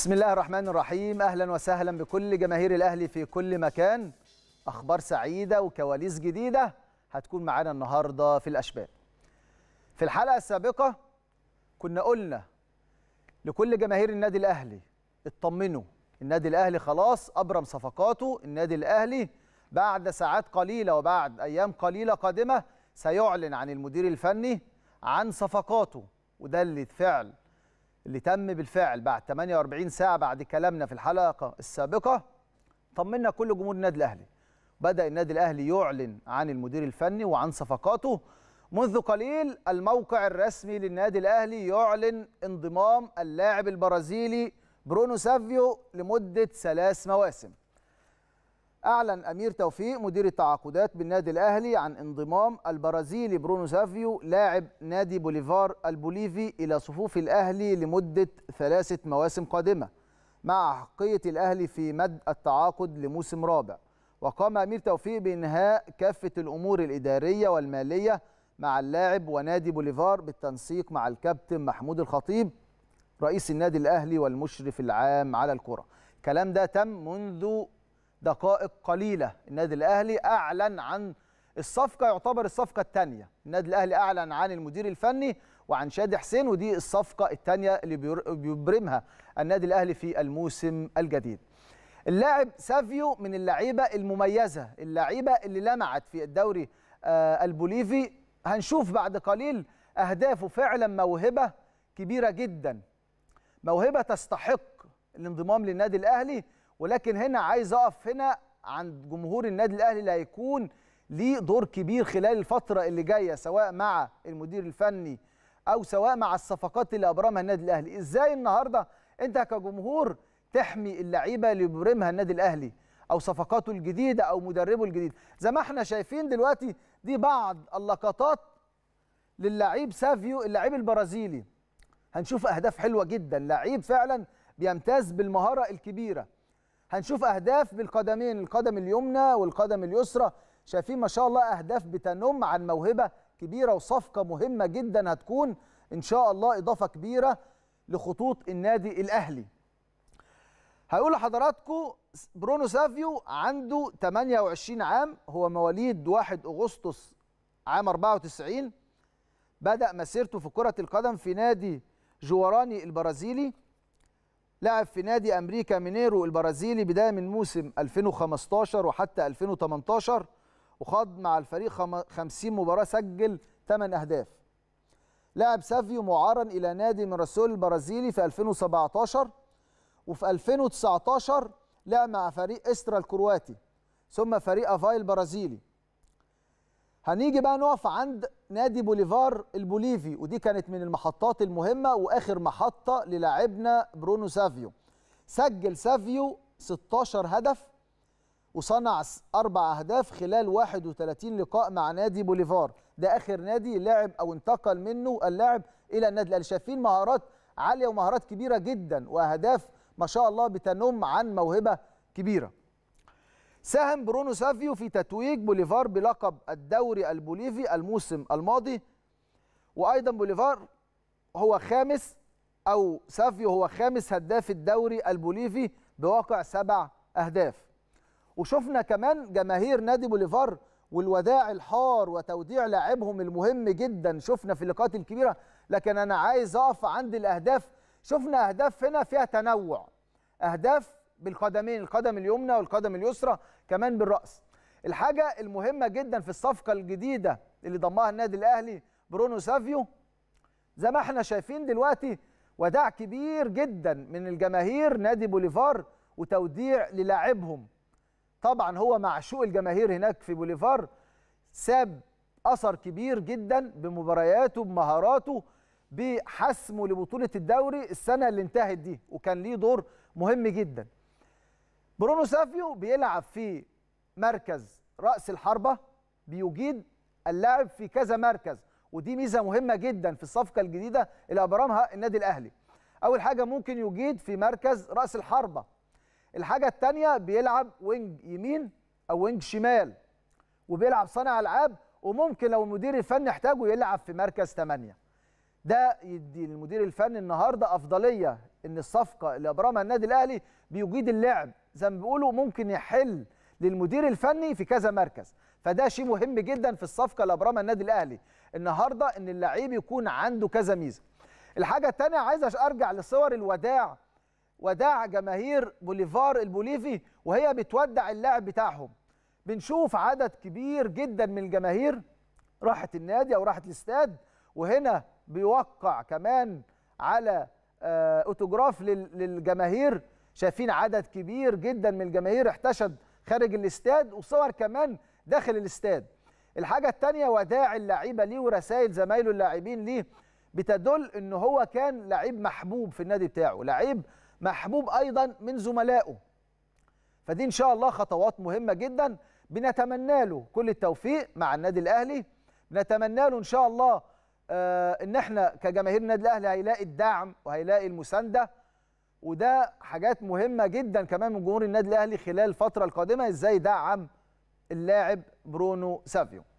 بسم الله الرحمن الرحيم اهلا وسهلا بكل جماهير الاهلي في كل مكان اخبار سعيده وكواليس جديده هتكون معانا النهارده في الاشبال في الحلقه السابقه كنا قلنا لكل جماهير النادي الاهلي اطمنوا النادي الاهلي خلاص ابرم صفقاته النادي الاهلي بعد ساعات قليله وبعد ايام قليله قادمه سيعلن عن المدير الفني عن صفقاته وده اللي فعل اللي تم بالفعل بعد 48 ساعه بعد كلامنا في الحلقه السابقه طمنا كل جمهور النادي الاهلي بدا النادي الاهلي يعلن عن المدير الفني وعن صفقاته منذ قليل الموقع الرسمي للنادي الاهلي يعلن انضمام اللاعب البرازيلي برونو سافيو لمده ثلاث مواسم أعلن أمير توفيق مدير التعاقدات بالنادي الأهلي عن انضمام البرازيلي برونو سافيو لاعب نادي بوليفار البوليفي إلى صفوف الأهلي لمدة ثلاثة مواسم قادمة مع حقية الأهلي في مد التعاقد لموسم رابع وقام أمير توفيق بإنهاء كافة الأمور الإدارية والمالية مع اللاعب ونادي بوليفار بالتنسيق مع الكابتن محمود الخطيب رئيس النادي الأهلي والمشرف العام على الكرة الكلام ده تم منذ دقائق قليله النادي الاهلي اعلن عن الصفقه يعتبر الصفقه الثانيه النادي الاهلي اعلن عن المدير الفني وعن شادي حسين ودي الصفقه الثانيه اللي بيبرمها النادي الاهلي في الموسم الجديد اللاعب سافيو من اللعيبه المميزه اللعيبه اللي لمعت في الدوري آه، البوليفي هنشوف بعد قليل اهدافه فعلا موهبه كبيره جدا موهبه تستحق الانضمام للنادي الاهلي ولكن هنا عايز اقف هنا عند جمهور النادي الاهلي اللي هيكون ليه دور كبير خلال الفتره اللي جايه سواء مع المدير الفني او سواء مع الصفقات اللي ابرمها النادي الاهلي ازاي النهارده انت كجمهور تحمي اللعيبه اللي بيبرمها النادي الاهلي او صفقاته الجديده او مدربه الجديد زي ما احنا شايفين دلوقتي دي بعض اللقطات للعيب سافيو اللعيب البرازيلي هنشوف اهداف حلوه جدا لعيب فعلا بيمتاز بالمهاره الكبيره هنشوف اهداف بالقدمين القدم اليمنى والقدم اليسرى شايفين ما شاء الله اهداف بتنم عن موهبه كبيره وصفقه مهمه جدا هتكون ان شاء الله اضافه كبيره لخطوط النادي الاهلي هقول لحضراتكم برونو سافيو عنده 28 عام هو مواليد 1 اغسطس عام 94 بدأ مسيرته في كرة القدم في نادي جواراني البرازيلي لعب في نادي أمريكا مينيرو البرازيلي بداية من موسم 2015 وحتى 2018 وخاض مع الفريق 50 مباراة سجل 8 أهداف لعب سافيو معارا إلى نادي رسول البرازيلي في 2017 وفي 2019 لعب مع فريق إسترا الكرواتي ثم فريق أفاي البرازيلي هنيجي بقى نقف عند نادي بوليفار البوليفي ودي كانت من المحطات المهمة وآخر محطة للاعبنا برونو سافيو سجل سافيو 16 هدف وصنع أربع أهداف خلال 31 لقاء مع نادي بوليفار ده آخر نادي لعب أو انتقل منه اللاعب إلى النادي الأهلي شايفين مهارات عالية ومهارات كبيرة جدا وأهداف ما شاء الله بتنم عن موهبة كبيرة ساهم برونو سافيو في تتويج بوليفار بلقب الدوري البوليفي الموسم الماضي وايضا بوليفار هو خامس او سافيو هو خامس هداف الدوري البوليفي بواقع سبع اهداف وشفنا كمان جماهير نادي بوليفار والوداع الحار وتوديع لاعبهم المهم جدا شفنا في اللقاءات الكبيره لكن انا عايز اقف عند الاهداف شفنا اهداف هنا فيها تنوع اهداف بالقدمين القدم اليمنى والقدم اليسرى كمان بالراس الحاجه المهمه جدا في الصفقه الجديده اللي ضمها النادي الاهلي برونو سافيو زي ما احنا شايفين دلوقتي وداع كبير جدا من الجماهير نادي بوليفار وتوديع للاعبهم طبعا هو معشوق الجماهير هناك في بوليفار ساب اثر كبير جدا بمبارياته بمهاراته بحسمه لبطوله الدوري السنه اللي انتهت دي وكان ليه دور مهم جدا برونو سافيو بيلعب في مركز راس الحربه بيجيد اللاعب في كذا مركز ودي ميزه مهمه جدا في الصفقه الجديده اللي ابرمها النادي الاهلي اول حاجه ممكن يجيد في مركز راس الحربه الحاجه الثانيه بيلعب وينج يمين او وينج شمال وبيلعب صانع العاب وممكن لو المدير الفني احتاجه يلعب في مركز 8 ده يدي للمدير الفني النهارده افضليه ان الصفقه اللي ابرمها النادي الاهلي بيجيد اللعب زي ما بيقولوا ممكن يحل للمدير الفني في كذا مركز فده شيء مهم جدا في الصفقه اللي ابرمها النادي الاهلي النهارده ان اللعيب يكون عنده كذا ميزه الحاجه الثانيه عايز ارجع لصور الوداع وداع جماهير بوليفار البوليفي وهي بتودع اللاعب بتاعهم بنشوف عدد كبير جدا من الجماهير راحت النادي او راحت الاستاد وهنا بيوقع كمان على آه، اوتوجراف للجماهير شايفين عدد كبير جدا من الجماهير احتشد خارج الاستاد وصور كمان داخل الاستاد الحاجه الثانيه وداع اللعيبه ليه ورسائل زمايله اللاعبين ليه بتدل ان هو كان لعيب محبوب في النادي بتاعه لعيب محبوب ايضا من زملائه فدي ان شاء الله خطوات مهمه جدا بنتمنى له كل التوفيق مع النادي الاهلي نتمنى له ان شاء الله آه، ان احنا كجماهير النادي الاهلي هيلاقي الدعم وهيلاقي المسانده وده حاجات مهمه جدا كمان من جمهور النادي الاهلي خلال الفتره القادمه ازاي دعم اللاعب برونو سافيو